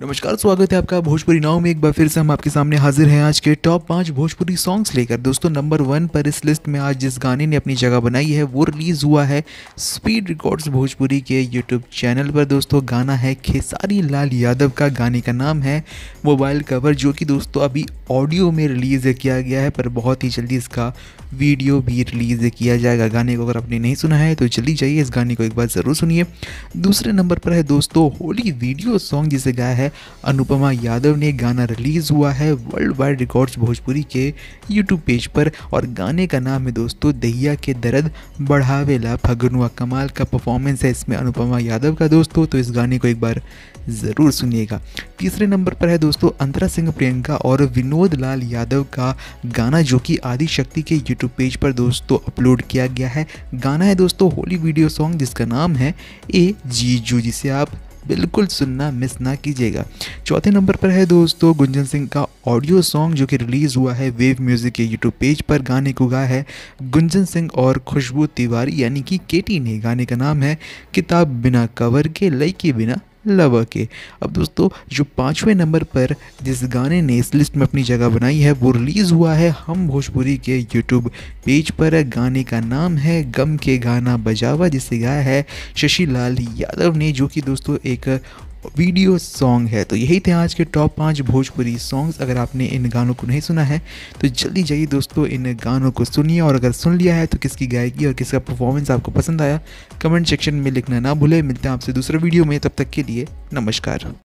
नमस्कार स्वागत है आपका भोजपुरी नाव में एक बार फिर से हम आपके सामने हाजिर हैं आज के टॉप पाँच भोजपुरी सॉन्ग्स लेकर दोस्तों नंबर वन पर इस लिस्ट में आज जिस गाने ने अपनी जगह बनाई है वो रिलीज़ हुआ है स्पीड रिकॉर्ड्स भोजपुरी के यूट्यूब चैनल पर दोस्तों गाना है खेसारी लाल यादव का गाने का नाम है मोबाइल कवर जो कि दोस्तों अभी ऑडियो में रिलीज़ किया गया है पर बहुत ही जल्दी इसका वीडियो भी रिलीज़ किया जाएगा गाने को अगर आपने नहीं सुना है तो जल्दी जाइए इस गाने को एक बार ज़रूर सुनिए दूसरे नंबर पर है दोस्तों होली वीडियो सॉन्ग जिसे गाया है है अनुपमा यादव ने गाना रिलीज़ हुआ है वर्ल्ड वाइड रिकॉर्ड्स भोजपुरी के यूट्यूब पेज पर और गाने का नाम है दोस्तों दहिया के दर्द बढ़ावेला फगनुआ कमाल का परफॉर्मेंस है इसमें अनुपमा यादव का दोस्तों तो इस गाने को एक बार ज़रूर सुनिएगा तीसरे नंबर पर है दोस्तों अंतरा सिंह प्रियंका और विनोद लाल यादव का गाना जो कि आदिशक्ति के यूट्यूब पेज पर दोस्तों अपलोड किया गया है गाना है दोस्तों होली वीडियो सॉन्ग जिसका नाम है ए जी जू जिसे आप बिल्कुल सुनना मिस ना कीजिएगा चौथे नंबर पर है दोस्तों गुंजन सिंह का ऑडियो सॉन्ग जो कि रिलीज़ हुआ है वेव म्यूज़िक के यूट्यूब पेज पर गाने को गाया है गुंजन सिंह और खुशबू तिवारी यानी कि केटी ने गाने का नाम है किताब बिना कवर के लई के बिना लवर के अब दोस्तों जो पाँचवें नंबर पर जिस गाने ने इस लिस्ट में अपनी जगह बनाई है वो रिलीज़ हुआ है हम भोजपुरी के यूट्यूब पेज पर गाने का नाम है गम के गाना बजावा जिसे गाया है शशि लाल यादव ने जो कि दोस्तों एक वीडियो सॉन्ग है तो यही थे आज के टॉप पाँच भोजपुरी सॉन्ग्स अगर आपने इन गानों को नहीं सुना है तो जल्दी जाइए दोस्तों इन गानों को सुनिए और अगर सुन लिया है तो किसकी गायकी और किसका परफॉर्मेंस आपको पसंद आया कमेंट सेक्शन में लिखना ना भूले मिलते हैं आपसे दूसरे वीडियो में तब तक के लिए नमस्कार